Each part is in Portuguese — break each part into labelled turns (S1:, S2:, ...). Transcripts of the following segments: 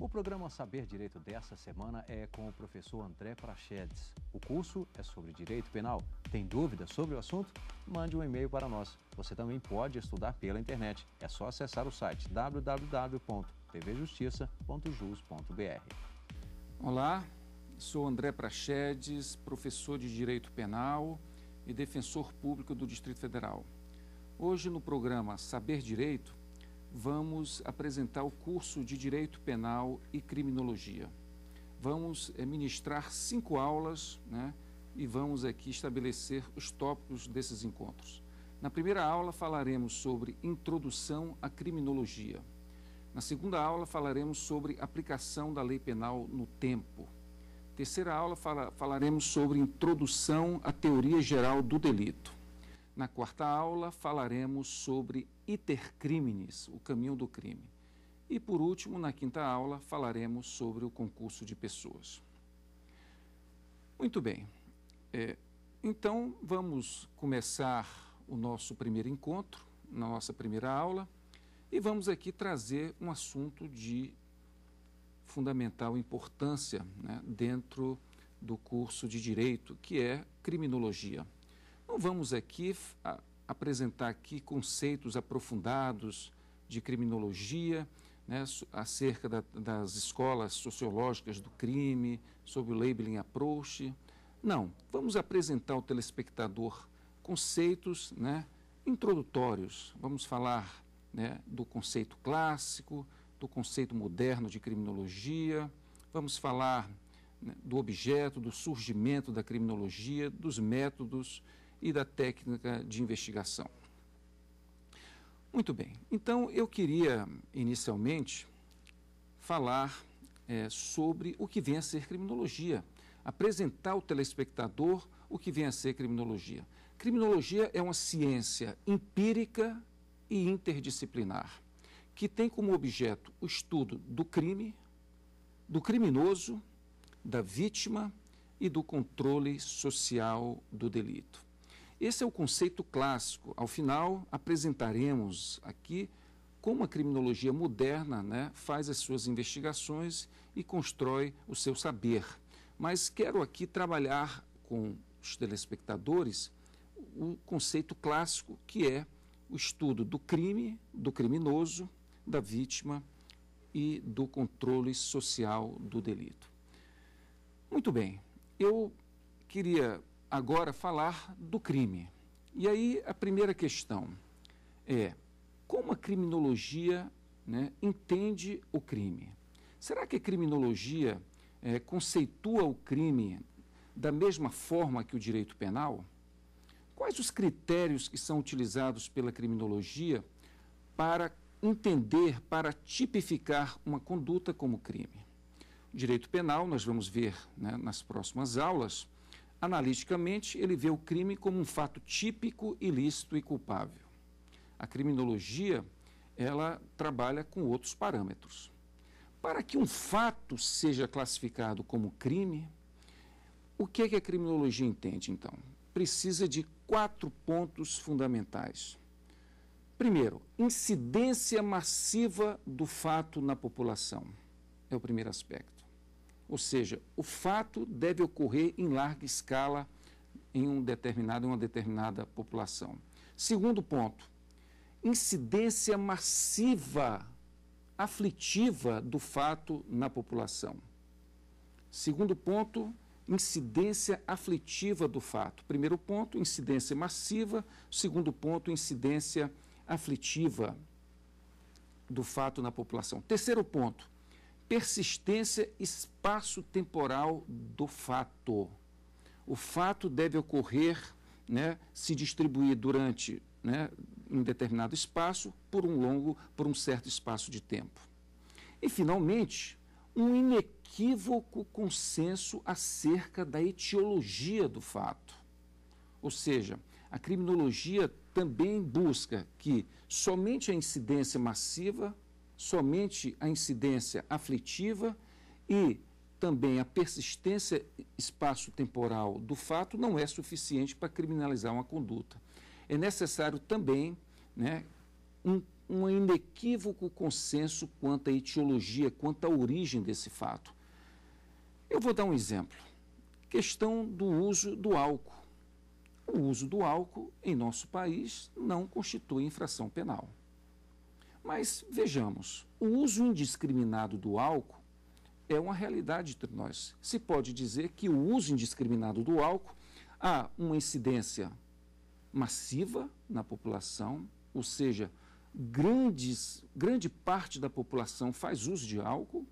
S1: O programa Saber Direito dessa semana é com o professor André Prachedes. O curso é sobre direito penal. Tem dúvidas sobre o assunto? Mande um e-mail para nós. Você também pode estudar pela internet. É só acessar o site www.tvjustiça.jus.br. Olá, sou André Prachedes, professor de Direito Penal e defensor público do Distrito Federal. Hoje no programa Saber Direito, vamos apresentar o curso de Direito Penal e Criminologia. Vamos eh, ministrar cinco aulas né, e vamos aqui estabelecer os tópicos desses encontros. Na primeira aula falaremos sobre introdução à criminologia. Na segunda aula falaremos sobre aplicação da lei penal no tempo. Terceira aula fala, falaremos sobre introdução à teoria geral do delito. Na quarta aula falaremos sobre Iter Criminis, o caminho do crime. E por último, na quinta aula, falaremos sobre o concurso de pessoas. Muito bem, é, então vamos começar o nosso primeiro encontro, na nossa primeira aula, e vamos aqui trazer um assunto de fundamental importância né, dentro do curso de Direito, que é criminologia. Não vamos aqui apresentar aqui conceitos aprofundados de criminologia, né, acerca da, das escolas sociológicas do crime, sobre o labeling approach. Não, vamos apresentar ao telespectador conceitos né, introdutórios. Vamos falar né, do conceito clássico, do conceito moderno de criminologia, vamos falar né, do objeto, do surgimento da criminologia, dos métodos e da técnica de investigação. Muito bem, então eu queria inicialmente falar é, sobre o que vem a ser criminologia, apresentar ao telespectador o que vem a ser criminologia. Criminologia é uma ciência empírica e interdisciplinar, que tem como objeto o estudo do crime, do criminoso, da vítima e do controle social do delito. Esse é o conceito clássico. Ao final, apresentaremos aqui como a criminologia moderna né, faz as suas investigações e constrói o seu saber. Mas quero aqui trabalhar com os telespectadores o conceito clássico que é o estudo do crime, do criminoso, da vítima e do controle social do delito. Muito bem, eu queria agora falar do crime. E aí a primeira questão é como a criminologia né, entende o crime? Será que a criminologia é, conceitua o crime da mesma forma que o direito penal? Quais os critérios que são utilizados pela criminologia para entender, para tipificar uma conduta como crime? O direito penal, nós vamos ver né, nas próximas aulas, Analiticamente, ele vê o crime como um fato típico, ilícito e culpável. A criminologia, ela trabalha com outros parâmetros. Para que um fato seja classificado como crime, o que, é que a criminologia entende, então? Precisa de quatro pontos fundamentais. Primeiro, incidência massiva do fato na população. É o primeiro aspecto. Ou seja, o fato deve ocorrer em larga escala em um determinado, em uma determinada população. Segundo ponto, incidência massiva aflitiva do fato na população. Segundo ponto, incidência aflitiva do fato. Primeiro ponto, incidência massiva. Segundo ponto, incidência aflitiva do fato na população. Terceiro ponto, persistência espaço-temporal do fato. O fato deve ocorrer, né, se distribuir durante né, um determinado espaço por um longo, por um certo espaço de tempo. E, finalmente, um inequívoco consenso acerca da etiologia do fato. Ou seja, a criminologia também busca que somente a incidência massiva somente a incidência aflitiva e também a persistência espaço-temporal do fato não é suficiente para criminalizar uma conduta. É necessário também né, um, um inequívoco consenso quanto à etiologia, quanto à origem desse fato. Eu vou dar um exemplo. Questão do uso do álcool. O uso do álcool em nosso país não constitui infração penal. Mas vejamos, o uso indiscriminado do álcool é uma realidade entre nós. Se pode dizer que o uso indiscriminado do álcool há uma incidência massiva na população, ou seja, grandes, grande parte da população faz uso de álcool.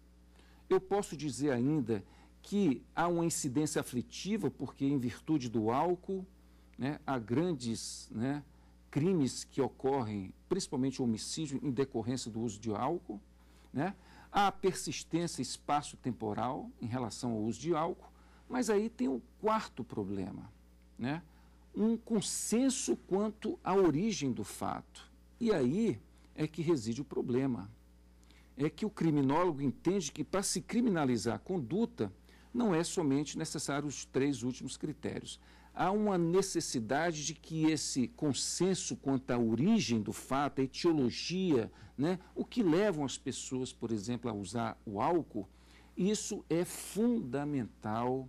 S1: Eu posso dizer ainda que há uma incidência aflitiva, porque em virtude do álcool né, há grandes né, crimes que ocorrem, principalmente homicídio em decorrência do uso de álcool, né? a persistência espaço-temporal em relação ao uso de álcool, mas aí tem o quarto problema, né? um consenso quanto à origem do fato. E aí é que reside o problema. É que o criminólogo entende que para se criminalizar a conduta, não é somente necessário os três últimos critérios há uma necessidade de que esse consenso quanto à origem do fato, a etiologia, né, o que levam as pessoas, por exemplo, a usar o álcool, isso é fundamental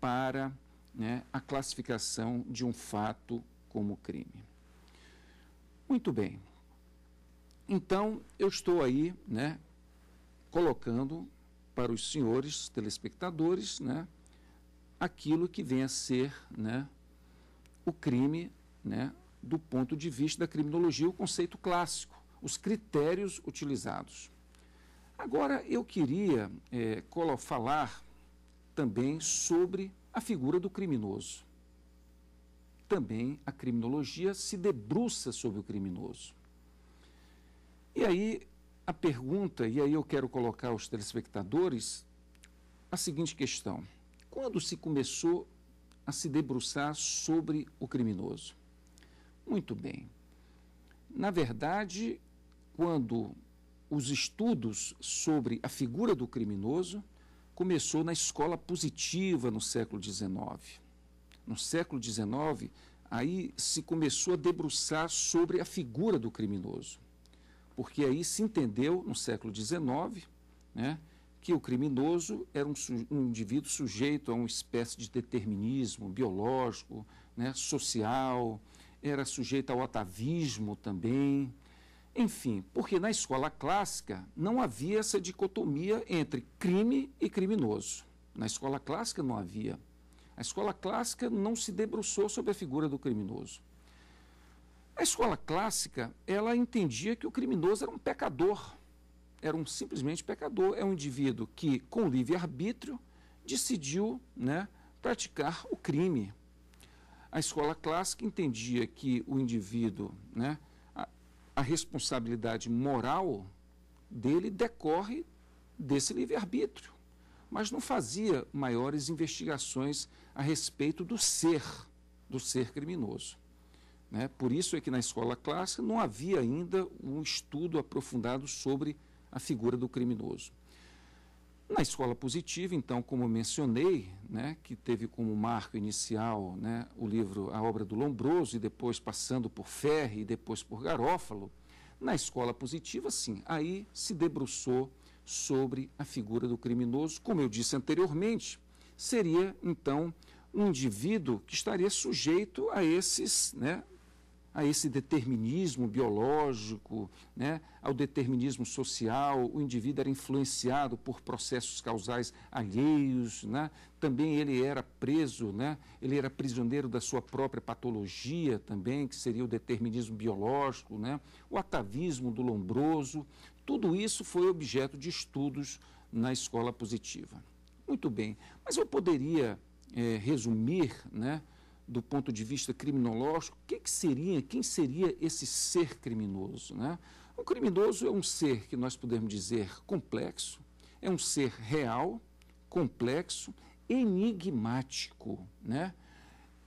S1: para né, a classificação de um fato como crime. Muito bem. Então, eu estou aí né, colocando para os senhores telespectadores, né, aquilo que vem a ser né, o crime né, do ponto de vista da criminologia, o conceito clássico, os critérios utilizados. Agora, eu queria é, falar também sobre a figura do criminoso. Também a criminologia se debruça sobre o criminoso. E aí, a pergunta, e aí eu quero colocar aos telespectadores a seguinte questão quando se começou a se debruçar sobre o criminoso? Muito bem. Na verdade, quando os estudos sobre a figura do criminoso começou na escola positiva no século XIX. No século XIX, aí se começou a debruçar sobre a figura do criminoso, porque aí se entendeu, no século XIX, né, que o criminoso era um, um, indivíduo sujeito a uma espécie de determinismo biológico, né, social, era sujeito ao atavismo também. Enfim, porque na escola clássica não havia essa dicotomia entre crime e criminoso. Na escola clássica não havia. A escola clássica não se debruçou sobre a figura do criminoso. A escola clássica, ela entendia que o criminoso era um pecador, era um simplesmente pecador, é um indivíduo que, com livre-arbítrio, decidiu né, praticar o crime. A escola clássica entendia que o indivíduo, né, a, a responsabilidade moral dele decorre desse livre-arbítrio, mas não fazia maiores investigações a respeito do ser, do ser criminoso. Né? Por isso é que na escola clássica não havia ainda um estudo aprofundado sobre a figura do criminoso. Na escola positiva, então, como mencionei, né, que teve como marco inicial né, o livro A Obra do Lombroso, e depois passando por Ferre e depois por Garófalo, na escola positiva, sim, aí se debruçou sobre a figura do criminoso, como eu disse anteriormente, seria então um indivíduo que estaria sujeito a esses né, a esse determinismo biológico, né, ao determinismo social, o indivíduo era influenciado por processos causais alheios, né, também ele era preso, né, ele era prisioneiro da sua própria patologia também, que seria o determinismo biológico, né, o atavismo do lombroso, tudo isso foi objeto de estudos na escola positiva. Muito bem, mas eu poderia é, resumir, né, do ponto de vista criminológico, que, que seria, quem seria esse ser criminoso? Né? Um criminoso é um ser que nós podemos dizer complexo, é um ser real, complexo, enigmático, né?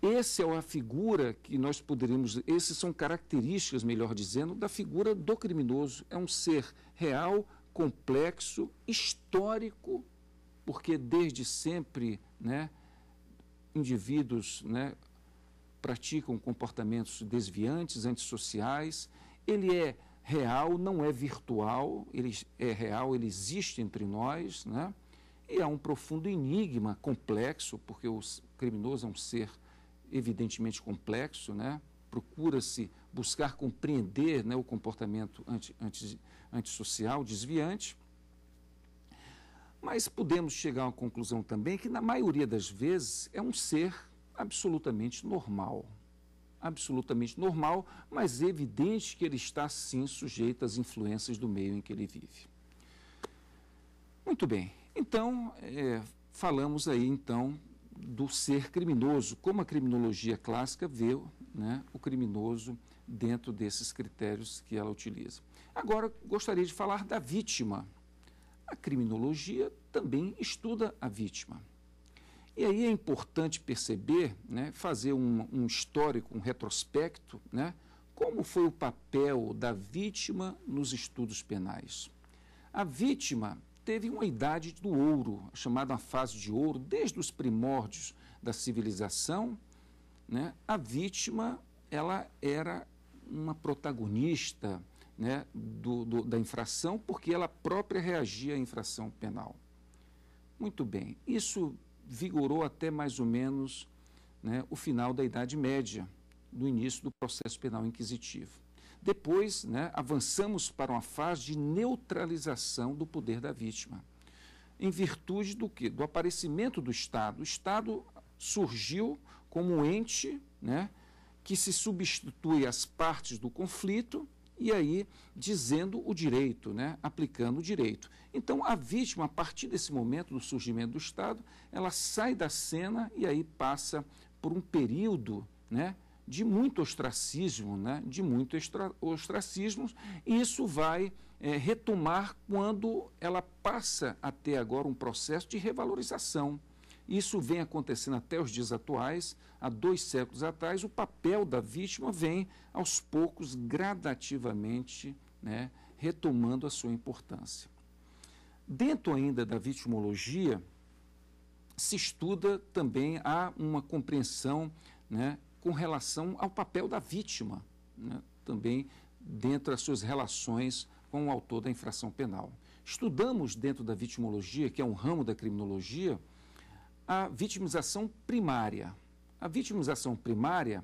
S1: Essa é a figura que nós poderíamos, esses são características, melhor dizendo, da figura do criminoso. É um ser real, complexo, histórico, porque desde sempre, né, indivíduos, né, praticam comportamentos desviantes, antissociais. Ele é real, não é virtual, ele é real, ele existe entre nós, né? E há um profundo enigma complexo, porque o criminoso é um ser evidentemente complexo, né? Procura-se buscar compreender né, o comportamento anti, anti, antissocial, desviante. Mas podemos chegar à conclusão também que, na maioria das vezes, é um ser absolutamente normal. Absolutamente normal, mas evidente que ele está sim sujeito às influências do meio em que ele vive. Muito bem, então é, falamos aí então do ser criminoso, como a criminologia clássica vê né, o criminoso dentro desses critérios que ela utiliza. Agora gostaria de falar da vítima. A criminologia também estuda a vítima. E aí é importante perceber, né, fazer um, um histórico, um retrospecto, né, como foi o papel da vítima nos estudos penais. A vítima teve uma idade do ouro, chamada uma fase de ouro, desde os primórdios da civilização. Né, a vítima ela era uma protagonista né, do, do, da infração, porque ela própria reagia à infração penal. Muito bem, isso vigorou até mais ou menos né, o final da Idade Média, no início do processo penal inquisitivo. Depois, né, avançamos para uma fase de neutralização do poder da vítima. Em virtude do que? Do aparecimento do Estado. O Estado surgiu como um ente né, que se substitui às partes do conflito e aí dizendo o direito, né, aplicando o direito. Então a vítima, a partir desse momento do surgimento do Estado, ela sai da cena e aí passa por um período, né, de muito ostracismo, né, de muito ostracismo, e isso vai é, retomar quando ela passa a ter agora um processo de revalorização. Isso vem acontecendo até os dias atuais. Há dois séculos atrás, o papel da vítima vem, aos poucos, gradativamente, né, retomando a sua importância. Dentro ainda da vitimologia, se estuda também há uma compreensão né, com relação ao papel da vítima, né, também dentro das suas relações com o autor da infração penal. Estudamos dentro da vitimologia, que é um ramo da criminologia, a vitimização primária. A vitimização primária,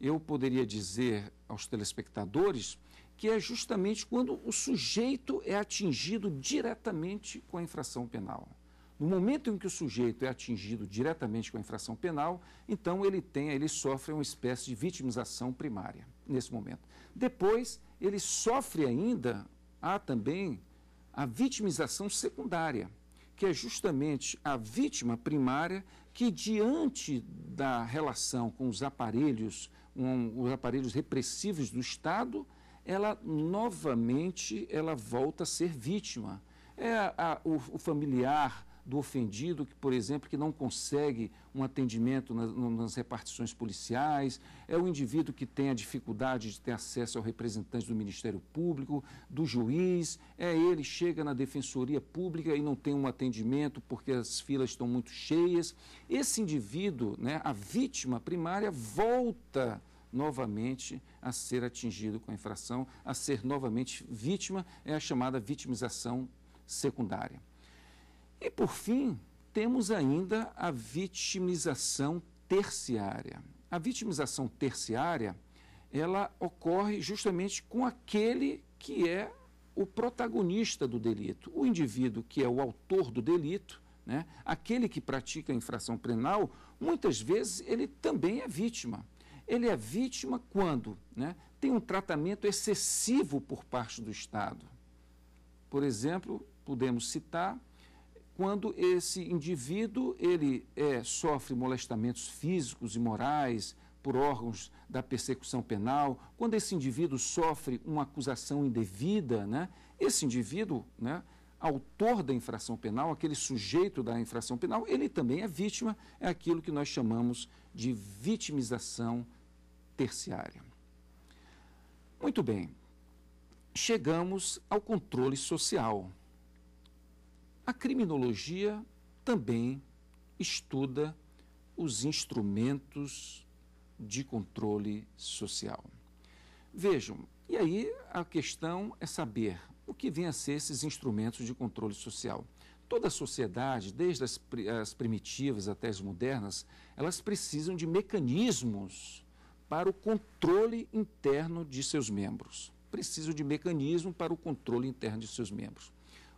S1: eu poderia dizer aos telespectadores, que é justamente quando o sujeito é atingido diretamente com a infração penal. No momento em que o sujeito é atingido diretamente com a infração penal, então ele tem, ele sofre uma espécie de vitimização primária nesse momento. Depois, ele sofre ainda, há também a vitimização secundária que é justamente a vítima primária que, diante da relação com os aparelhos, um, os aparelhos repressivos do Estado, ela novamente ela volta a ser vítima. É a, a, o, o familiar do ofendido, que, por exemplo, que não consegue um atendimento nas, nas repartições policiais, é o indivíduo que tem a dificuldade de ter acesso ao representante do Ministério Público, do juiz, é ele chega na defensoria pública e não tem um atendimento porque as filas estão muito cheias. Esse indivíduo, né, a vítima primária, volta novamente a ser atingido com a infração, a ser novamente vítima, é a chamada vitimização secundária. E, por fim, temos ainda a vitimização terciária. A vitimização terciária, ela ocorre justamente com aquele que é o protagonista do delito, o indivíduo que é o autor do delito, né? aquele que pratica a infração penal, muitas vezes ele também é vítima. Ele é vítima quando né? tem um tratamento excessivo por parte do Estado. Por exemplo, podemos citar quando esse indivíduo ele é, sofre molestamentos físicos e morais por órgãos da persecução penal, quando esse indivíduo sofre uma acusação indevida, né, esse indivíduo, né, autor da infração penal, aquele sujeito da infração penal, ele também é vítima, é aquilo que nós chamamos de vitimização terciária. Muito bem, chegamos ao controle social. A criminologia também estuda os instrumentos de controle social. Vejam, e aí a questão é saber o que vêm a ser esses instrumentos de controle social. Toda a sociedade, desde as, as primitivas até as modernas, elas precisam de mecanismos para o controle interno de seus membros. Precisam de mecanismo para o controle interno de seus membros.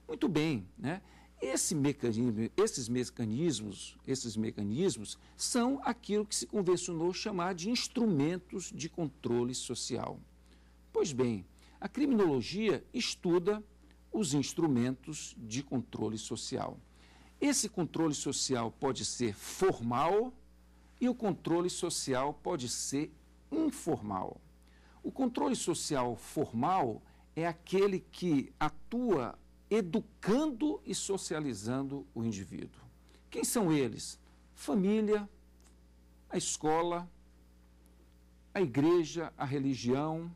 S1: Muito bem, né? Esse mecanismo, esses mecanismos, esses mecanismos são aquilo que se convencionou chamar de instrumentos de controle social. Pois bem, a criminologia estuda os instrumentos de controle social. Esse controle social pode ser formal e o controle social pode ser informal. O controle social formal é aquele que atua educando e socializando o indivíduo. Quem são eles? Família, a escola, a igreja, a religião,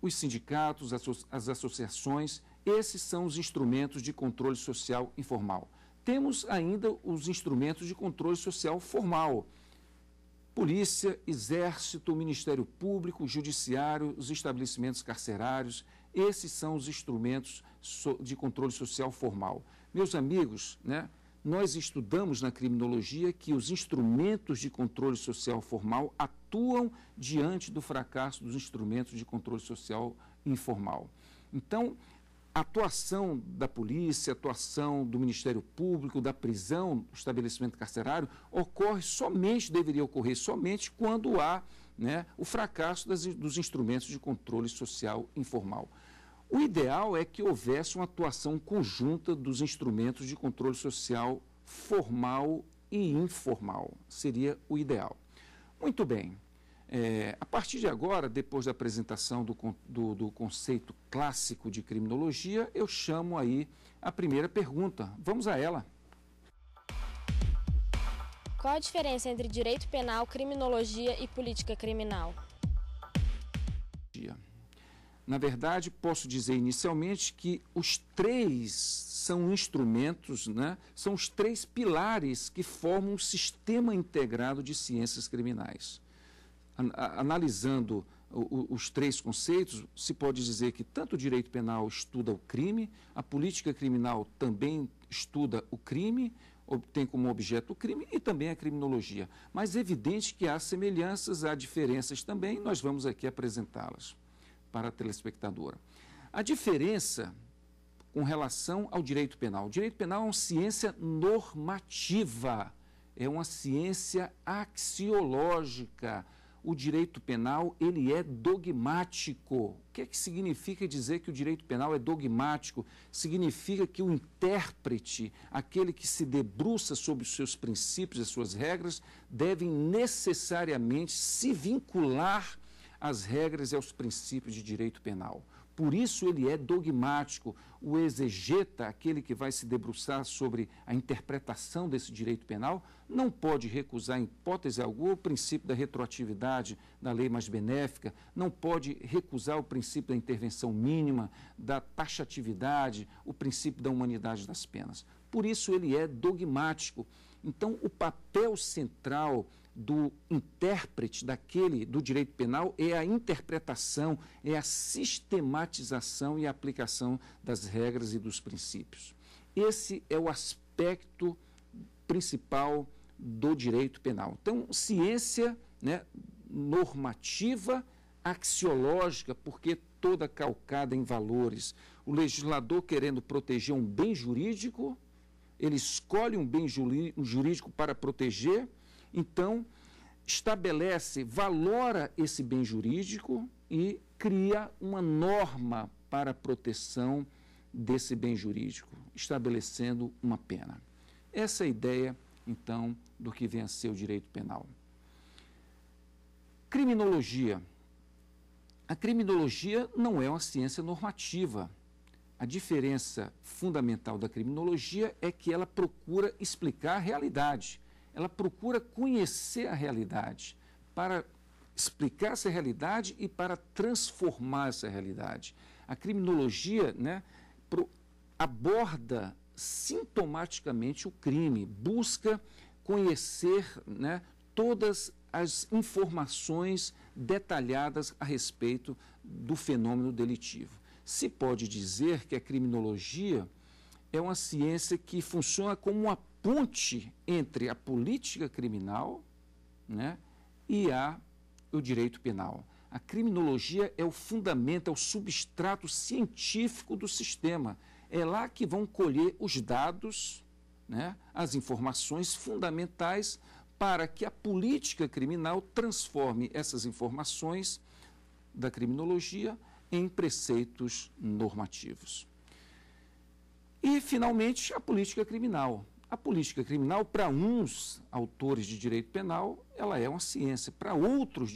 S1: os sindicatos, as associações, esses são os instrumentos de controle social informal. Temos ainda os instrumentos de controle social formal. Polícia, Exército, Ministério Público, Judiciário, os estabelecimentos carcerários, esses são os instrumentos de controle social formal. Meus amigos, né, nós estudamos na criminologia que os instrumentos de controle social formal atuam diante do fracasso dos instrumentos de controle social informal. Então, a atuação da polícia, a atuação do Ministério Público, da prisão, do estabelecimento carcerário, ocorre somente, deveria ocorrer somente quando há né, o fracasso das, dos instrumentos de controle social informal. O ideal é que houvesse uma atuação conjunta dos instrumentos de controle social formal e informal. Seria o ideal. Muito bem. É, a partir de agora, depois da apresentação do, do, do, conceito clássico de criminologia, eu chamo aí a primeira pergunta. Vamos a ela. Qual a diferença entre direito penal, criminologia e política criminal? Na verdade, posso dizer inicialmente que os três são instrumentos, né? são os três pilares que formam um sistema integrado de ciências criminais. Analisando os três conceitos, se pode dizer que tanto o direito penal estuda o crime, a política criminal também estuda o crime, tem como objeto o crime e também a criminologia. Mas é evidente que há semelhanças, há diferenças também, nós vamos aqui apresentá-las para a telespectadora. A diferença com relação ao direito penal. O direito penal é uma ciência normativa, é uma ciência axiológica. O direito penal, ele é dogmático. O que é que significa dizer que o direito penal é dogmático? Significa que o intérprete, aquele que se debruça sobre os seus princípios e suas regras, deve necessariamente se vincular às regras e aos princípios de direito penal. Por isso ele é dogmático, o exegeta, aquele que vai se debruçar sobre a interpretação desse direito penal, não pode recusar em hipótese alguma o princípio da retroatividade da lei mais benéfica, não pode recusar o princípio da intervenção mínima, da taxatividade, o princípio da humanidade das penas. Por isso ele é dogmático. Então o papel central do intérprete daquele do direito penal é a interpretação, é a sistematização e aplicação das regras e dos princípios. Esse é o aspecto principal do direito penal. Então, ciência né, normativa, axiológica, porque toda calcada em valores. O legislador querendo proteger um bem jurídico, ele escolhe um bem jurídico para proteger então, estabelece, valora esse bem jurídico e cria uma norma para a proteção desse bem jurídico, estabelecendo uma pena. Essa é a ideia, então, do que vem a ser o direito penal. Criminologia. A criminologia não é uma ciência normativa. A diferença fundamental da criminologia é que ela procura explicar a realidade ela procura conhecer a realidade para explicar essa realidade e para transformar essa realidade. A criminologia né, pro, aborda sintomaticamente o crime, busca conhecer né, todas as informações detalhadas a respeito do fenômeno delitivo. Se pode dizer que a criminologia é uma ciência que funciona como uma ponte entre a política criminal né, e a, o direito penal. A criminologia é o fundamento, é o substrato científico do sistema. É lá que vão colher os dados, né, as informações fundamentais para que a política criminal transforme essas informações da criminologia em preceitos normativos. E, finalmente, a política criminal. A política criminal, para uns autores de direito penal, ela é uma ciência. Para outros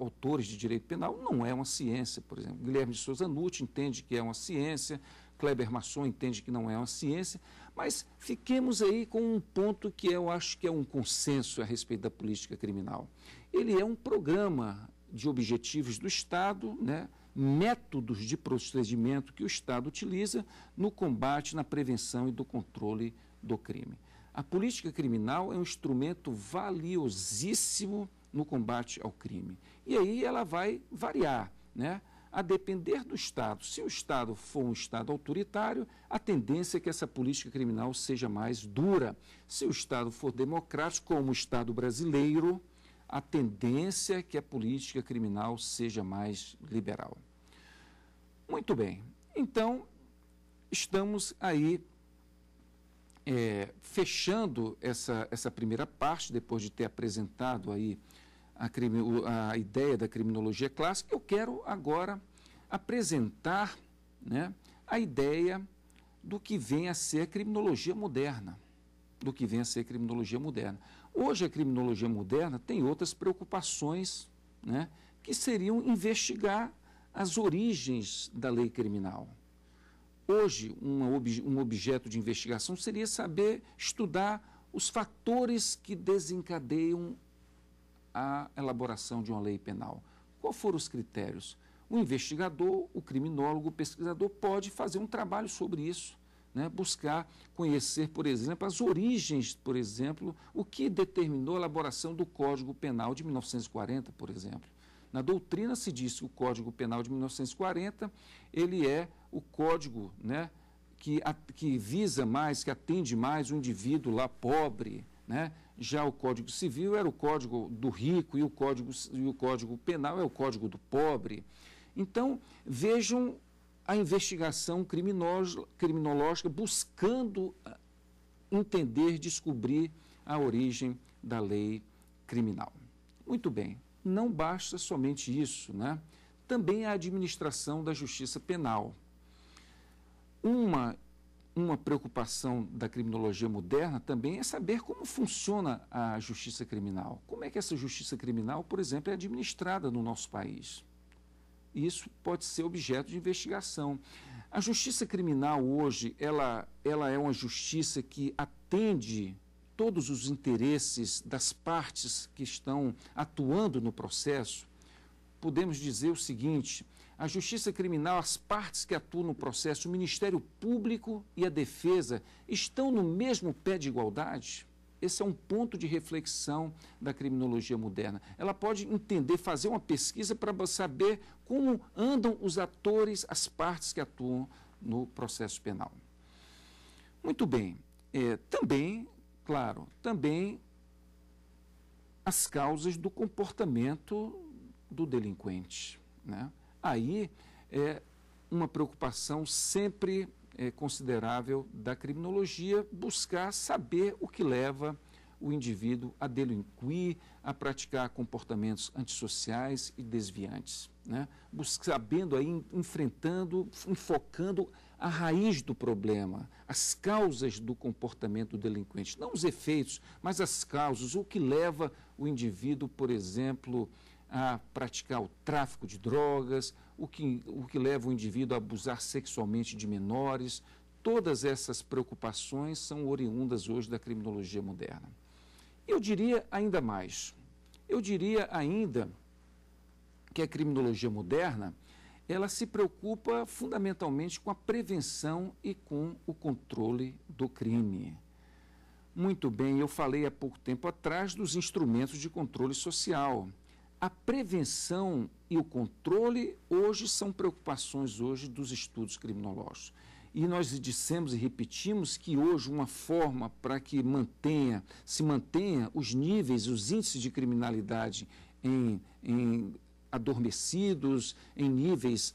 S1: autores de direito penal, não é uma ciência. Por exemplo, Guilherme de Souza Nutt entende que é uma ciência, Kleber Masson entende que não é uma ciência, mas fiquemos aí com um ponto que eu acho que é um consenso a respeito da política criminal. Ele é um programa de objetivos do Estado, né? métodos de procedimento que o Estado utiliza no combate, na prevenção e do controle do crime. A política criminal é um instrumento valiosíssimo no combate ao crime. E aí ela vai variar, né? a depender do Estado. Se o Estado for um Estado autoritário, a tendência é que essa política criminal seja mais dura. Se o Estado for democrático, como o Estado brasileiro, a tendência é que a política criminal seja mais liberal. Muito bem, então estamos aí é, fechando essa, essa primeira parte, depois de ter apresentado aí a, crime, a ideia da criminologia clássica, eu quero agora apresentar né, a ideia do que vem a ser a criminologia moderna. Do que vem a ser a criminologia moderna. Hoje, a criminologia moderna tem outras preocupações, né, que seriam investigar as origens da lei criminal. Hoje, um, ob um objeto de investigação seria saber estudar os fatores que desencadeiam a elaboração de uma lei penal. Quais foram os critérios? O investigador, o criminólogo, o pesquisador pode fazer um trabalho sobre isso, né? buscar conhecer, por exemplo, as origens, por exemplo, o que determinou a elaboração do Código Penal de 1940, por exemplo. Na doutrina se diz que o Código Penal de 1940 ele é o código né, que, a, que visa mais, que atende mais o indivíduo lá pobre. Né? Já o Código Civil era o Código do rico e o Código, e o código Penal é o Código do pobre. Então, vejam a investigação criminológica buscando ah, entender, descobrir a origem da lei criminal. Muito bem, não basta somente isso, né? Também a administração da justiça penal. Uma, uma preocupação da criminologia moderna também é saber como funciona a justiça criminal. Como é que essa justiça criminal, por exemplo, é administrada no nosso país? Isso pode ser objeto de investigação. A justiça criminal hoje, ela, ela é uma justiça que atende todos os interesses das partes que estão atuando no processo. Podemos dizer o seguinte, a justiça criminal, as partes que atuam no processo, o Ministério Público e a defesa estão no mesmo pé de igualdade? Esse é um ponto de reflexão da criminologia moderna. Ela pode entender, fazer uma pesquisa para saber como andam os atores, as partes que atuam no processo penal. Muito bem. É, também, claro, também as causas do comportamento do delinquente. Né? aí é uma preocupação sempre é, considerável da criminologia buscar saber o que leva o indivíduo a delinquir, a praticar comportamentos antissociais e desviantes. Né? Sabendo aí, enfrentando, enfocando a raiz do problema, as causas do comportamento delinquente. Não os efeitos, mas as causas, o que leva o indivíduo, por exemplo, a praticar o tráfico de drogas, o que, o que leva o indivíduo a abusar sexualmente de menores. Todas essas preocupações são oriundas hoje da criminologia moderna. Eu diria ainda mais. Eu diria ainda que a criminologia moderna ela se preocupa fundamentalmente com a prevenção e com o controle do crime. Muito bem, eu falei há pouco tempo atrás dos instrumentos de controle social a prevenção e o controle hoje são preocupações hoje dos estudos criminológicos. E nós dissemos e repetimos que hoje uma forma para que mantenha, se mantenha os níveis, os índices de criminalidade em, em adormecidos, em níveis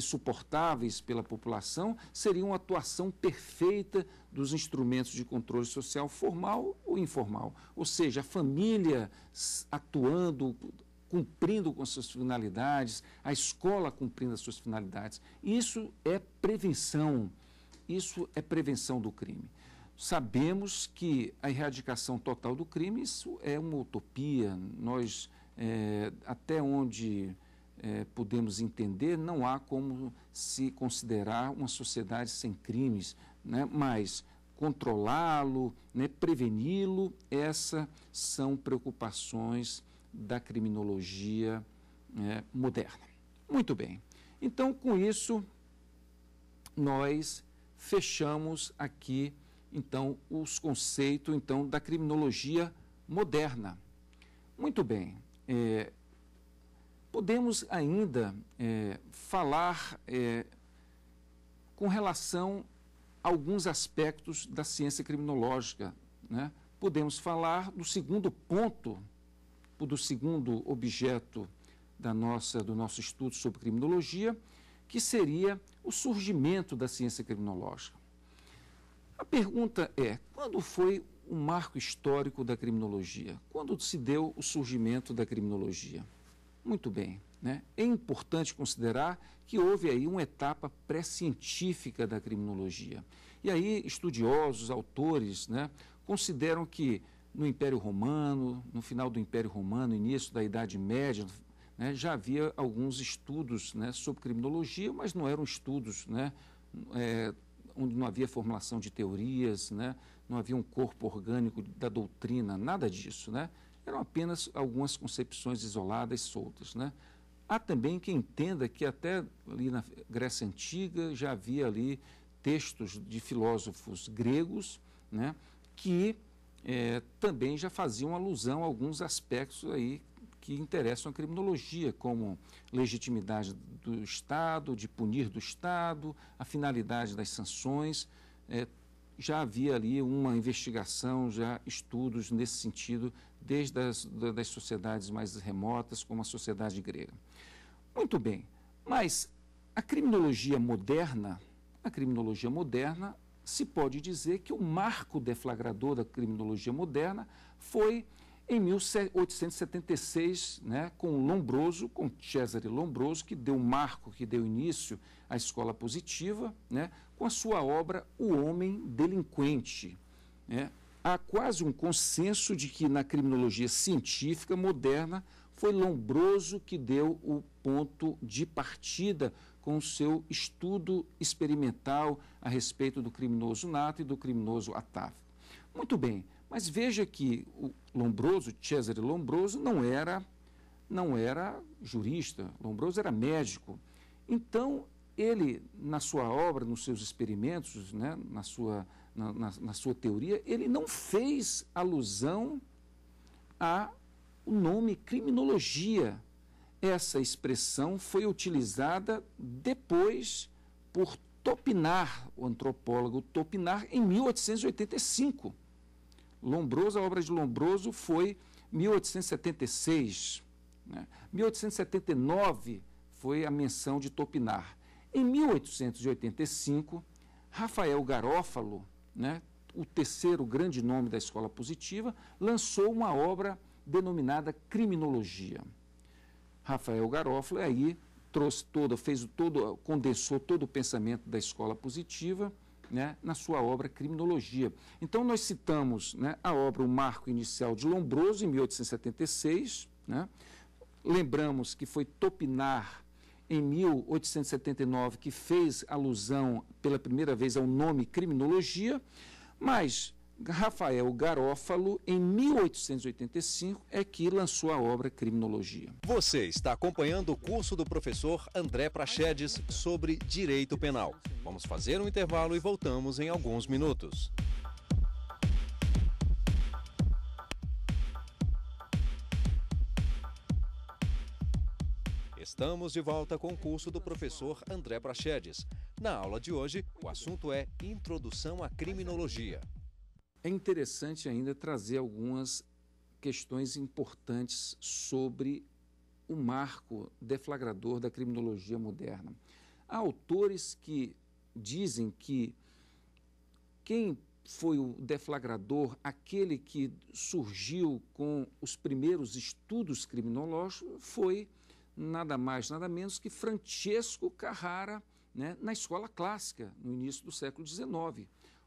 S1: suportáveis pela população, seria uma atuação perfeita dos instrumentos de controle social formal ou informal. Ou seja, a família atuando, cumprindo com suas finalidades, a escola cumprindo as suas finalidades. Isso é prevenção. Isso é prevenção do crime. Sabemos que a erradicação total do crime, isso é uma utopia. Nós, é, até onde é, podemos entender, não há como se considerar uma sociedade sem crimes. Né? Mas controlá-lo, né, preveni-lo, essas são preocupações da criminologia né, moderna. Muito bem. Então, com isso, nós fechamos aqui então os conceitos então da criminologia moderna. Muito bem. É, podemos ainda é, falar é, com relação a alguns aspectos da ciência criminológica. Né? Podemos falar do segundo ponto do segundo objeto da nossa, do nosso estudo sobre criminologia, que seria o surgimento da ciência criminológica. A pergunta é: quando foi o marco histórico da criminologia? Quando se deu o surgimento da criminologia? Muito bem, né? é importante considerar que houve aí uma etapa pré-científica da criminologia. E aí estudiosos, autores, né, consideram que no Império Romano, no final do Império Romano, início da Idade Média, né, já havia alguns estudos né, sobre criminologia, mas não eram estudos né, é, onde não havia formulação de teorias, né, não havia um corpo orgânico da doutrina, nada disso. Né. Eram apenas algumas concepções isoladas, soltas. Né. Há também quem entenda que até ali na Grécia Antiga já havia ali textos de filósofos gregos que é, também já faziam alusão a alguns aspectos aí que interessam a criminologia, como legitimidade do Estado, de punir do Estado, a finalidade das sanções. É, já havia ali uma investigação, já estudos nesse sentido, desde as das sociedades mais remotas, como a sociedade grega. Muito bem, mas a criminologia moderna, a criminologia moderna, se pode dizer que o marco deflagrador da criminologia moderna foi em 1876, né, com Lombroso, com Cesare Lombroso, que deu o marco, que deu início à escola positiva, né, com a sua obra O Homem Delinquente. Né. Há quase um consenso de que na criminologia científica moderna foi Lombroso que deu o ponto de partida com o seu estudo experimental a respeito do criminoso nato e do criminoso atávico. Muito bem, mas veja que o Lombroso, Cesare Lombroso, não era, não era jurista, Lombroso era médico. Então, ele, na sua obra, nos seus experimentos, né, na, sua, na, na, na sua teoria, ele não fez alusão a o nome criminologia essa expressão foi utilizada depois por Topinar, o antropólogo Topinar, em 1885. Lombroso, a obra de Lombroso foi 1876. Né? 1879 foi a menção de Topinar. Em 1885, Rafael Garófalo, né, o terceiro grande nome da escola positiva, lançou uma obra denominada Criminologia. Rafael Garofalo, e aí trouxe todo, fez todo, condensou todo o pensamento da escola positiva né, na sua obra Criminologia. Então, nós citamos né, a obra O Marco Inicial de Lombroso, em 1876, né? lembramos que foi Topinar, em 1879, que fez alusão pela primeira vez ao nome Criminologia, mas Rafael Garófalo, em 1885, é que lançou a obra Criminologia. Você está acompanhando o curso do professor André Prachedes sobre direito penal. Vamos fazer um intervalo e voltamos em alguns minutos. Estamos de volta com o curso do professor André Prachedes. Na aula de hoje, o assunto é Introdução à Criminologia é interessante ainda trazer algumas questões importantes sobre o marco deflagrador da criminologia moderna. Há autores que dizem que quem foi o deflagrador, aquele que surgiu com os primeiros estudos criminológicos, foi nada mais, nada menos que Francesco Carrara, né, na escola clássica, no início do século XIX.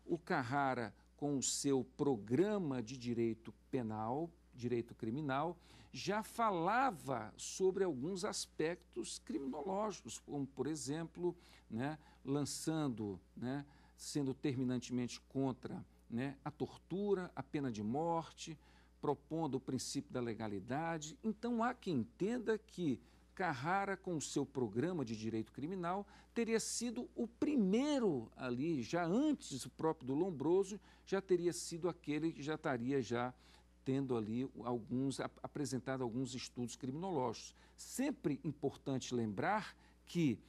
S1: O Carrara com o seu programa de direito penal, direito criminal, já falava sobre alguns aspectos criminológicos, como, por exemplo, né, lançando, né, sendo terminantemente contra né, a tortura, a pena de morte, propondo o princípio da legalidade. Então, há quem entenda que Carrara, com seu programa de direito criminal, teria sido o primeiro ali, já antes o próprio do Lombroso, já teria sido aquele que já estaria já tendo ali alguns, apresentado alguns estudos criminológicos. Sempre importante lembrar que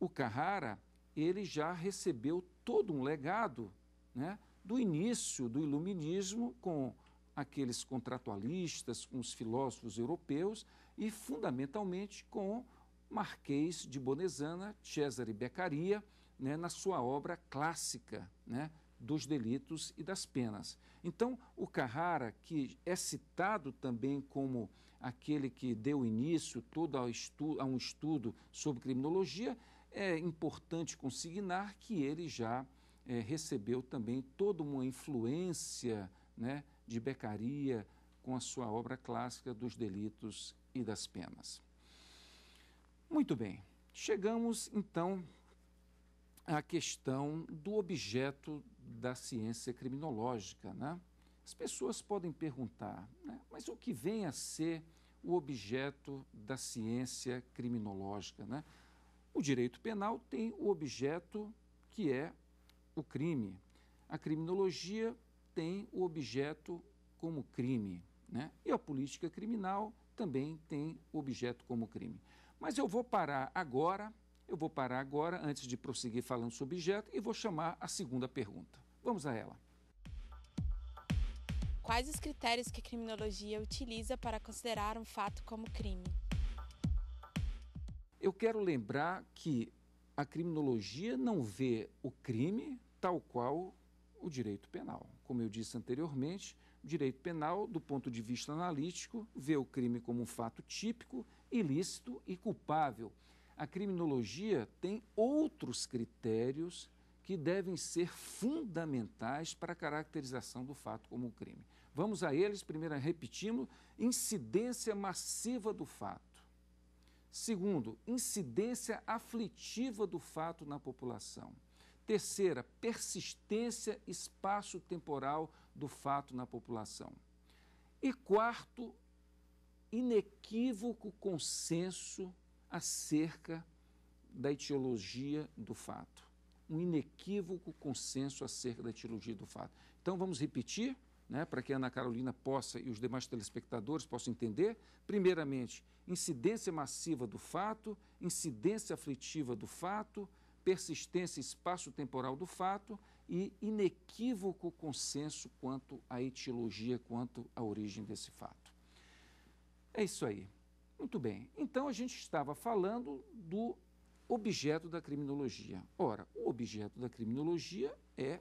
S1: o Carrara, ele já recebeu todo um legado né, do início do iluminismo com aqueles contratualistas, com os filósofos europeus e, fundamentalmente, com Marquês de Bonesana, Cesare Beccaria, né, na sua obra clássica né, dos delitos e das penas. Então, o Carrara, que é citado também como aquele que deu início todo a, estu a um estudo sobre criminologia, é importante consignar que ele já é, recebeu também toda uma influência né, de Beccaria com a sua obra clássica dos delitos e das penas. Muito bem, chegamos então à questão do objeto da ciência criminológica. Né? As pessoas podem perguntar, né? mas o que vem a ser o objeto da ciência criminológica? Né? O direito penal tem o objeto que é o crime. A criminologia tem o objeto como crime. Né? E a política criminal também tem o objeto como crime. Mas eu vou parar agora, eu vou parar agora, antes de prosseguir falando sobre objeto, e vou chamar a segunda pergunta. Vamos a ela. Quais os critérios que a criminologia utiliza para considerar um fato como crime? Eu quero lembrar que a criminologia não vê o crime tal qual o direito penal. Como eu disse anteriormente, o direito penal, do ponto de vista analítico, vê o crime como um fato típico, ilícito e culpável. A criminologia tem outros critérios que devem ser fundamentais para a caracterização do fato como um crime. Vamos a eles, primeiro, repetindo, incidência massiva do fato. Segundo, incidência aflitiva do fato na população. Terceira, persistência espaço-temporal do fato na população. E quarto, inequívoco consenso acerca da etiologia do fato. Um inequívoco consenso acerca da etiologia do fato. Então vamos repetir, né, para que a Ana Carolina possa e os demais telespectadores possam entender. Primeiramente, incidência massiva do fato, incidência aflitiva do fato, persistência espaço-temporal do fato e inequívoco consenso quanto à etiologia, quanto à origem desse fato. É isso aí. Muito bem. Então a gente estava falando do objeto da criminologia. Ora, o objeto da criminologia é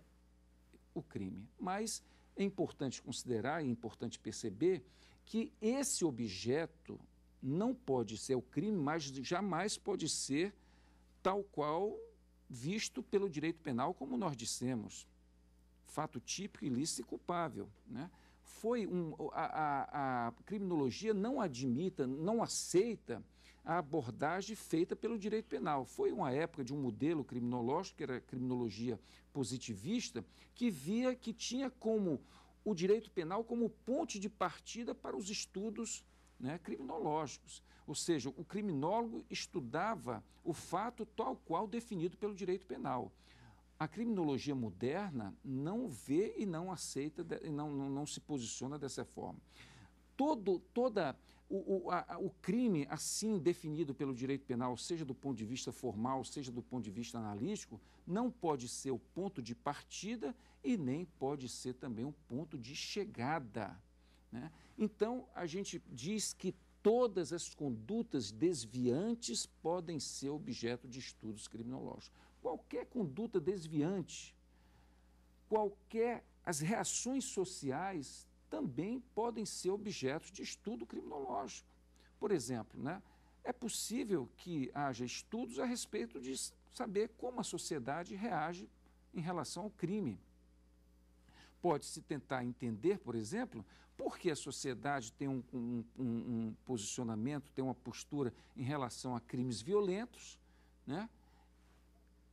S1: o crime, mas é importante considerar e é importante perceber que esse objeto não pode ser o crime, mas jamais pode ser tal qual visto pelo direito penal como nós dissemos, fato típico, ilícito e culpável. Né? Foi um, a, a, a criminologia não admita, não aceita a abordagem feita pelo direito penal. Foi uma época de um modelo criminológico, que era a criminologia positivista, que via que tinha como o direito penal como ponte de partida para os estudos né, criminológicos. Ou seja, o criminólogo estudava o fato tal qual definido pelo direito penal. A criminologia moderna não vê e não aceita, e não, não, não se posiciona dessa forma. Todo, toda o, o, a, o, crime assim definido pelo direito penal, seja do ponto de vista formal, seja do ponto de vista analítico, não pode ser o ponto de partida e nem pode ser também um ponto de chegada. Né? Então, a gente diz que todas as condutas desviantes podem ser objeto de estudos criminológicos. Qualquer conduta desviante, qualquer as reações sociais também podem ser objeto de estudo criminológico. Por exemplo, né, é possível que haja estudos a respeito de saber como a sociedade reage em relação ao crime. Pode-se tentar entender, por exemplo, por que a sociedade tem um, um, um, posicionamento, tem uma postura em relação a crimes violentos, né?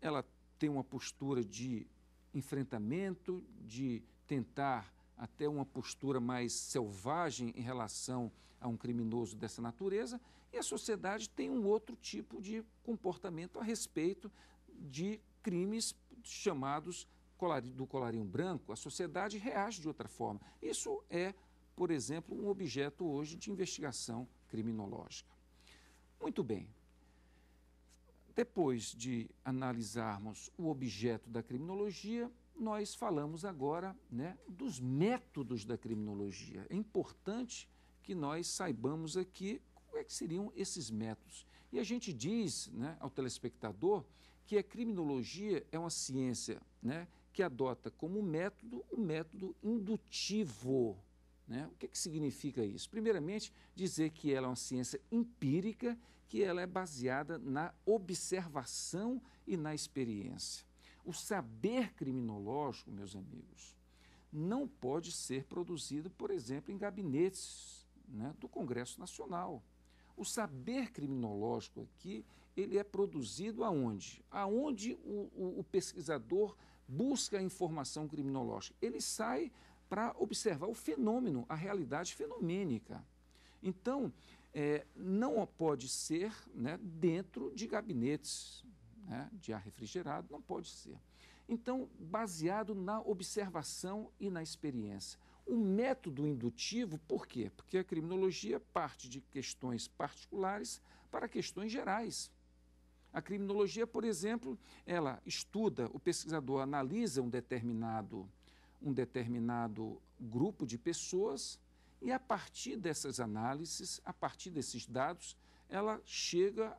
S1: ela tem uma postura de enfrentamento, de tentar até uma postura mais selvagem em relação a um criminoso dessa natureza, e a sociedade tem um outro tipo de comportamento a respeito de crimes chamados colarinho, do colarinho branco, a sociedade reage de outra forma. Isso é, por exemplo, um objeto hoje de investigação criminológica. Muito bem. Depois de analisarmos o objeto da criminologia, nós falamos agora né, dos métodos da criminologia. É importante que nós saibamos aqui quais é seriam esses métodos. E a gente diz né, ao telespectador que a criminologia é uma ciência né, que adota como método o um método indutivo. Né? O que, que significa isso? Primeiramente, dizer que ela é uma ciência empírica, que ela é baseada na observação e na experiência. O saber criminológico, meus amigos, não pode ser produzido, por exemplo, em gabinetes né, do Congresso Nacional. O saber criminológico aqui, ele é produzido aonde? Aonde o, o, o pesquisador busca informação criminológica, ele sai para observar o fenômeno, a realidade fenomênica. Então, é, não pode ser né, dentro de gabinetes né, de ar refrigerado, não pode ser. Então, baseado na observação e na experiência. O método indutivo, por quê? Porque a criminologia parte de questões particulares para questões gerais. A criminologia, por exemplo, ela estuda, o pesquisador analisa um determinado, um determinado grupo de pessoas e, a partir dessas análises, a partir desses dados, ela chega,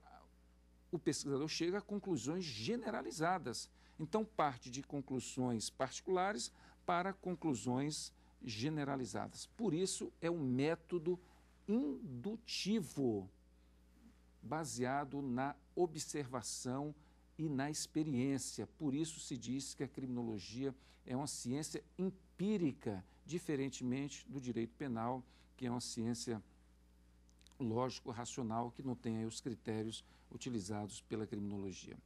S1: o pesquisador chega a conclusões generalizadas. Então, parte de conclusões particulares para conclusões generalizadas. Por isso, é um método indutivo baseado na observação e na experiência. Por isso se diz que a criminologia é uma ciência empírica, diferentemente do direito penal, que é uma ciência lógico, racional, que não tem os critérios utilizados pela criminologia.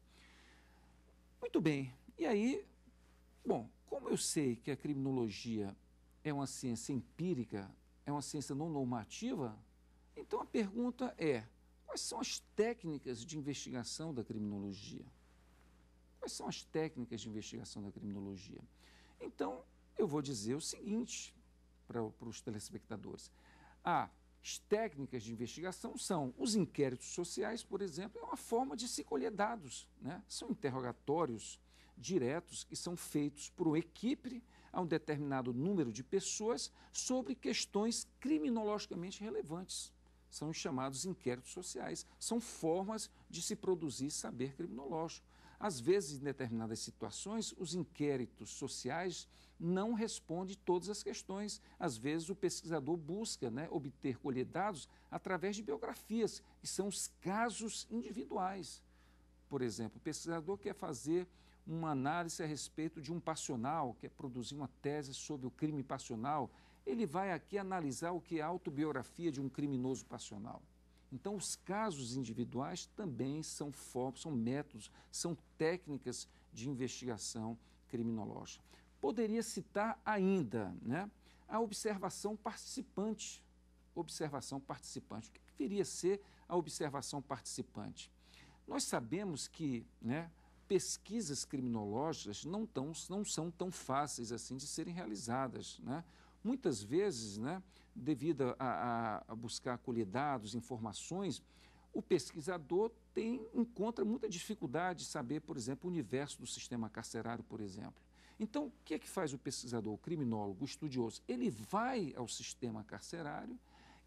S1: Muito bem, e aí, bom, como eu sei que a criminologia é uma ciência empírica, é uma ciência não normativa, então a pergunta é: Quais são as técnicas de investigação da criminologia? Quais são as técnicas de investigação da criminologia? Então, eu vou dizer o seguinte para, para os telespectadores. Ah, as técnicas de investigação são os inquéritos sociais, por exemplo, é uma forma de se colher dados. Né? São interrogatórios diretos que são feitos por uma equipe a um determinado número de pessoas sobre questões criminologicamente relevantes. São os chamados inquéritos sociais. São formas de se produzir saber criminológico. Às vezes, em determinadas situações, os inquéritos sociais não respondem todas as questões. Às vezes, o pesquisador busca né, obter, colher dados através de biografias, que são os casos individuais. Por exemplo, o pesquisador quer fazer uma análise a respeito de um passional, quer produzir uma tese sobre o crime passional, ele vai aqui analisar o que é a autobiografia de um criminoso passional. Então, os casos individuais também são formas, são métodos, são técnicas de investigação criminológica. Poderia citar ainda né, a observação participante. Observação participante. O que deveria ser a observação participante? Nós sabemos que né, pesquisas criminológicas não, tão, não são tão fáceis assim de serem realizadas. Né? muitas vezes, né, devido a, a, buscar colher dados, informações, o pesquisador tem, encontra muita dificuldade de saber, por exemplo, o universo do sistema carcerário, por exemplo. Então, o que é que faz o pesquisador, o criminólogo, o estudioso? Ele vai ao sistema carcerário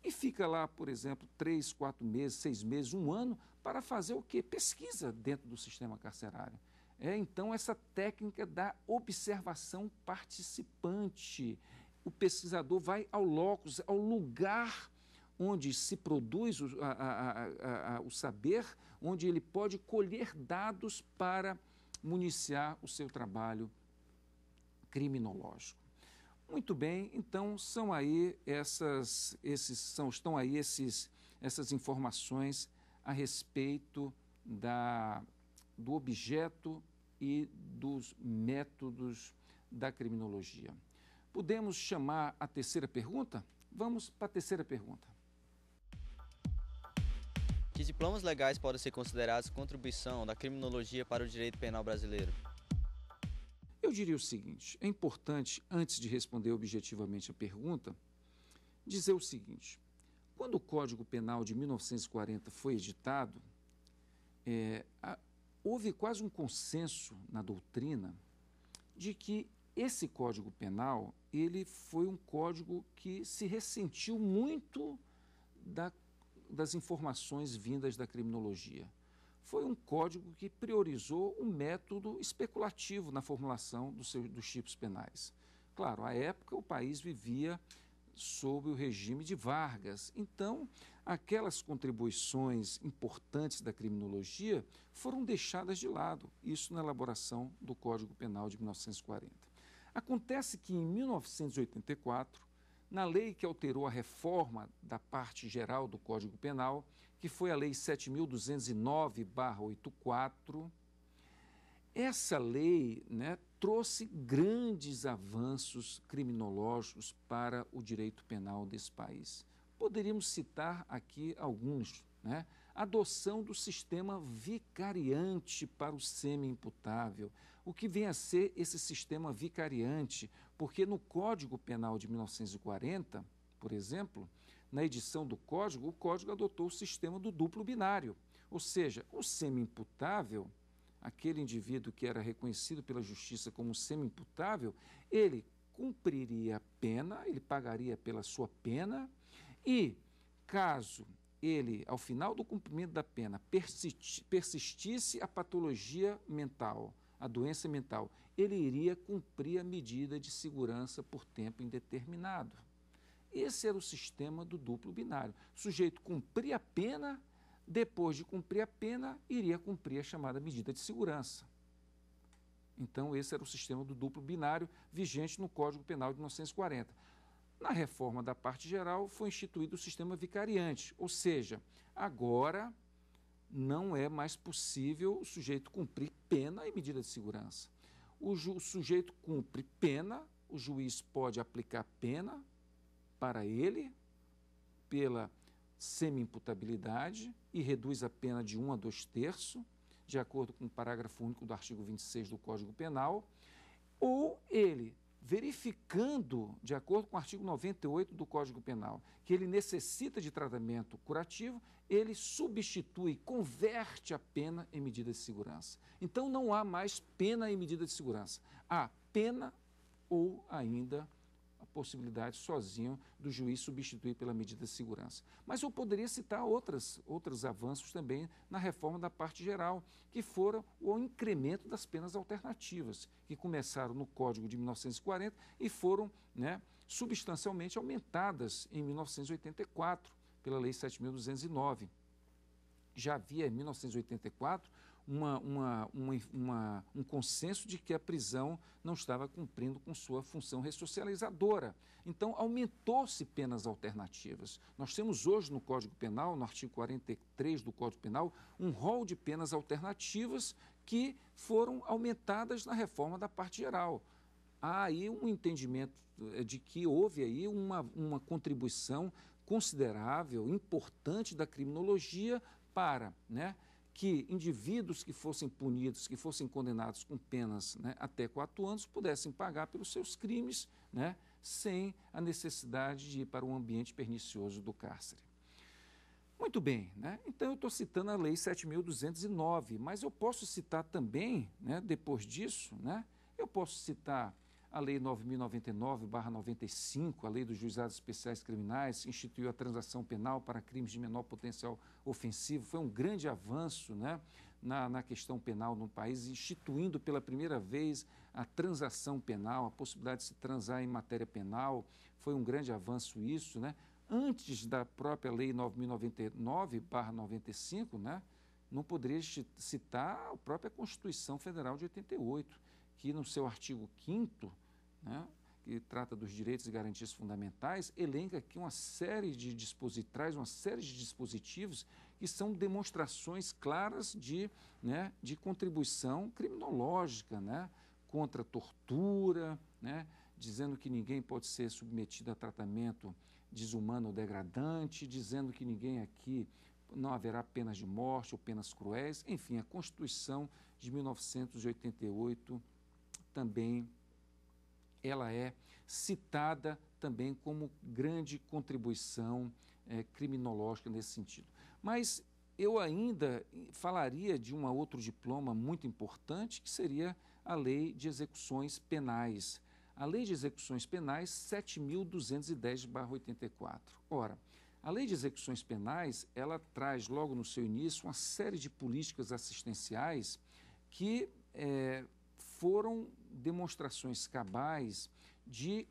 S1: e fica lá, por exemplo, três, quatro meses, seis meses, um ano, para fazer o quê? Pesquisa dentro do sistema carcerário. É então essa técnica da observação participante o pesquisador vai ao locus, ao lugar onde se produz o, a, a, a, o saber, onde ele pode colher dados para municiar o seu trabalho criminológico. Muito bem, então são aí essas, esses, são, estão aí esses, essas informações a respeito da, do objeto e dos métodos da criminologia. Podemos chamar a terceira pergunta? Vamos para a terceira pergunta. Que diplomas legais podem ser considerados contribuição da criminologia para o direito penal brasileiro? Eu diria o seguinte: é importante, antes de responder objetivamente a pergunta, dizer o seguinte. Quando o Código Penal de 1940 foi editado, é, a, houve quase um consenso na doutrina de que esse Código Penal, ele foi um código que se ressentiu muito da, das informações vindas da criminologia. Foi um código que priorizou o método especulativo na formulação do seu, dos tipos penais. Claro, à época o país vivia sob o regime de Vargas. Então, aquelas contribuições importantes da criminologia foram deixadas de lado, isso na elaboração do Código Penal de 1940. Acontece que em 1984, na lei que alterou a reforma da parte geral do Código Penal, que foi a Lei 7.209-84, essa lei né, trouxe grandes avanços criminológicos para o direito penal desse país. Poderíamos citar aqui alguns. Né? Adoção do sistema vicariante para o semi-imputável, o que vem a ser esse sistema vicariante, porque no Código Penal de 1940, por exemplo, na edição do Código, o Código adotou o sistema do duplo binário, ou seja, o semi-imputável, aquele indivíduo que era reconhecido pela justiça como semi-imputável, ele cumpriria a pena, ele pagaria pela sua pena e, caso ele, ao final do cumprimento da pena, persistisse a patologia mental a doença mental, ele iria cumprir a medida de segurança por tempo indeterminado. Esse era o sistema do duplo binário. O sujeito cumpria a pena, depois de cumprir a pena, iria cumprir a chamada medida de segurança. Então, esse era o sistema do duplo binário vigente no Código Penal de 1940. Na reforma da parte geral, foi instituído o sistema vicariante, ou seja, agora não é mais possível o sujeito cumprir pena e medida de segurança. O, o sujeito cumpre pena, o juiz pode aplicar pena para ele pela semi-imputabilidade e reduz a pena de 1 um a 2 terços, de acordo com o parágrafo único do artigo 26 do Código Penal, ou ele verificando, de acordo com o artigo 98 do Código Penal, que ele necessita de tratamento curativo, ele substitui, converte a pena em medida de segurança. Então não há mais pena em medida de segurança. Há pena ou ainda possibilidade sozinho do juiz substituir pela medida de segurança. Mas eu poderia citar outras, outros avanços também na reforma da parte geral, que foram o incremento das penas alternativas, que começaram no Código de 1940 e foram né, substancialmente aumentadas em 1984 pela Lei 7.209. Já havia em 1984 uma, uma, uma, um consenso de que a prisão não estava cumprindo com sua função ressocializadora. Então, aumentou-se penas alternativas. Nós temos hoje no Código Penal, no artigo 43 do Código Penal, um rol de penas alternativas que foram aumentadas na reforma da parte geral há aí um entendimento eh, de que houve aí uma, uma contribuição considerável, importante da criminologia para né, que indivíduos que fossem punidos, que fossem condenados com penas né, até quatro anos, pudessem pagar pelos seus crimes, né, sem a necessidade de ir para o ambiente pernicioso do cárcere. Muito bem, né? então eu estou citando a Lei 7.209, mas eu posso citar também, né, depois disso, né, eu posso citar a Lei 9.099-95, a Lei dos Juizados Especiais Criminais, instituiu a transação penal para crimes de menor potencial ofensivo. Foi um grande avanço né, na, na questão penal no país, instituindo pela primeira vez a transação penal, a possibilidade de se transar em matéria penal. Foi um grande avanço isso, né? Antes da própria Lei 9.099-95, né? não poderia citar a própria Constituição Federal de 88, que no seu artigo 5 né, que trata dos direitos e garantias fundamentais, elenca aqui uma série de dispositivos, uma série de dispositivos que são demonstrações claras de, né, de contribuição criminológica, né, contra a tortura, né, dizendo que ninguém pode ser submetido a tratamento desumano ou degradante, dizendo que ninguém aqui não haverá penas de morte ou penas cruéis. Enfim, a Constituição de 1988 também ela é citada também como grande contribuição é, criminológica nesse sentido. Mas eu ainda falaria de um outro diploma muito importante, que seria a Lei de Execuções Penais. A Lei de Execuções Penais 7.210-84. Ora, a Lei de Execuções Penais, ela traz logo no seu início uma série de políticas assistenciais que é, foram demonstrações cabais de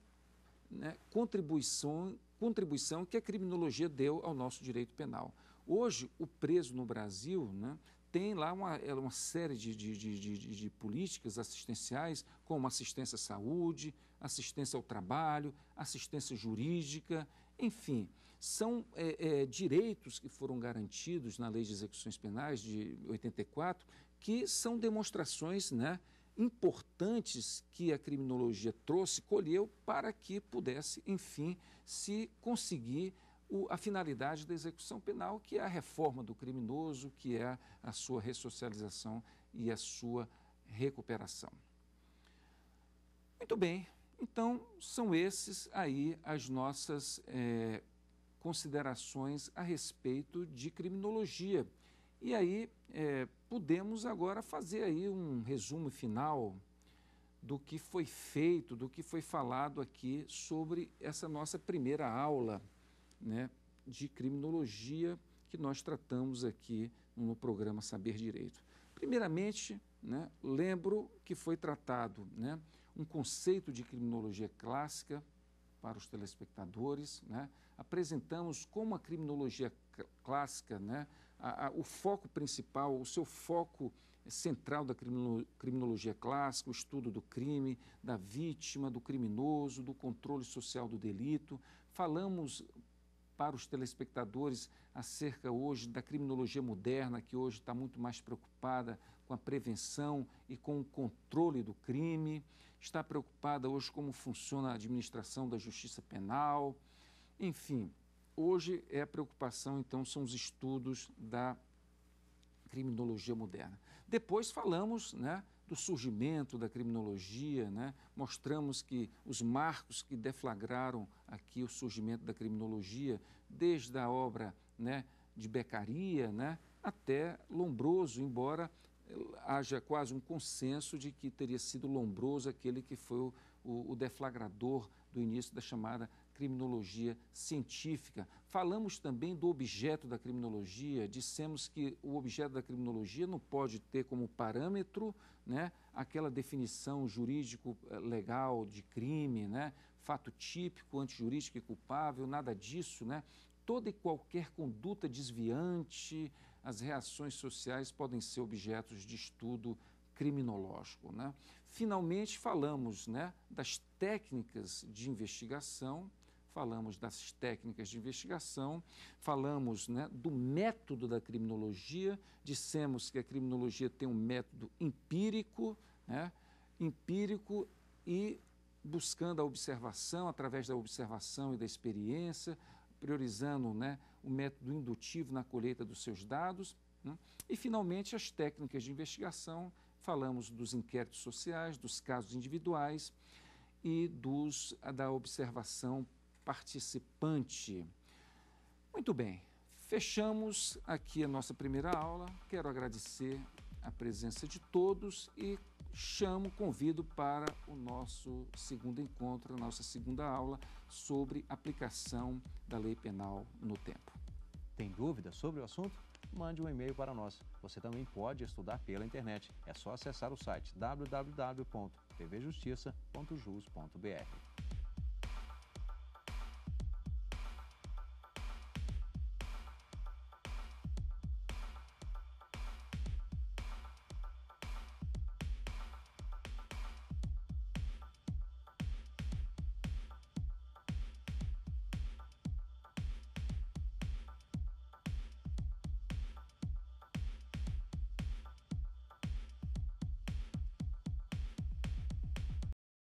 S1: né, contribuição, contribuição que a criminologia deu ao nosso direito penal. Hoje, o preso no Brasil né, tem lá uma, é uma série de, de, de, de, políticas assistenciais, como assistência à saúde, assistência ao trabalho, assistência jurídica, enfim, são é, é, direitos que foram garantidos na Lei de Execuções Penais de 84, que são demonstrações né, importantes que a criminologia trouxe, colheu para que pudesse, enfim, se conseguir o, a finalidade da execução penal, que é a reforma do criminoso, que é a sua ressocialização e a sua recuperação. Muito bem, então são esses aí as nossas é, considerações a respeito de criminologia. E aí é, agora fazer aí um resumo final do que foi feito, do que foi falado aqui sobre essa nossa primeira aula né, de criminologia que nós tratamos aqui no programa Saber Direito. Primeiramente, né, lembro que foi tratado né, um conceito de criminologia clássica para os telespectadores, né, apresentamos como a criminologia clássica né, a, a, o foco principal, o seu foco central da criminologia clássica, o estudo do crime, da vítima, do criminoso, do controle social do delito. Falamos para os telespectadores acerca hoje da criminologia moderna, que hoje está muito mais preocupada com a prevenção e com o controle do crime, está preocupada hoje como funciona a administração da justiça penal, enfim. Hoje é a preocupação, então, são os estudos da criminologia moderna. Depois falamos né, do surgimento da criminologia, né, mostramos que os marcos que deflagraram aqui o surgimento da criminologia, desde a obra né, de Beccaria né, até Lombroso, embora eh, haja quase um consenso de que teria sido Lombroso aquele que foi o, o deflagrador do início da chamada criminologia científica. Falamos também do objeto da criminologia, dissemos que o objeto da criminologia não pode ter como parâmetro né, aquela definição jurídico-legal eh, de crime, né, fato típico, antijurídico e culpável, nada disso. Né? Toda e qualquer conduta desviante, as reações sociais podem ser objetos de estudo criminológico. Né? Finalmente, falamos né, das técnicas de investigação falamos das técnicas de investigação, falamos né, do método da criminologia, dissemos que a criminologia tem um método empírico, né, empírico e buscando a observação, através da observação e da experiência, priorizando né, o método indutivo na colheita dos seus dados. Né. E, finalmente, as técnicas de investigação, falamos dos inquéritos sociais, dos casos individuais e dos, da observação participante. Muito bem, fechamos aqui a nossa primeira aula. Quero agradecer a presença de todos e chamo, convido para o nosso segundo encontro, a nossa segunda aula sobre aplicação da lei penal no tempo. Tem dúvida sobre o assunto? Mande um e-mail para nós. Você também pode estudar pela internet. É só acessar o site www.tvjustiça.jus.br.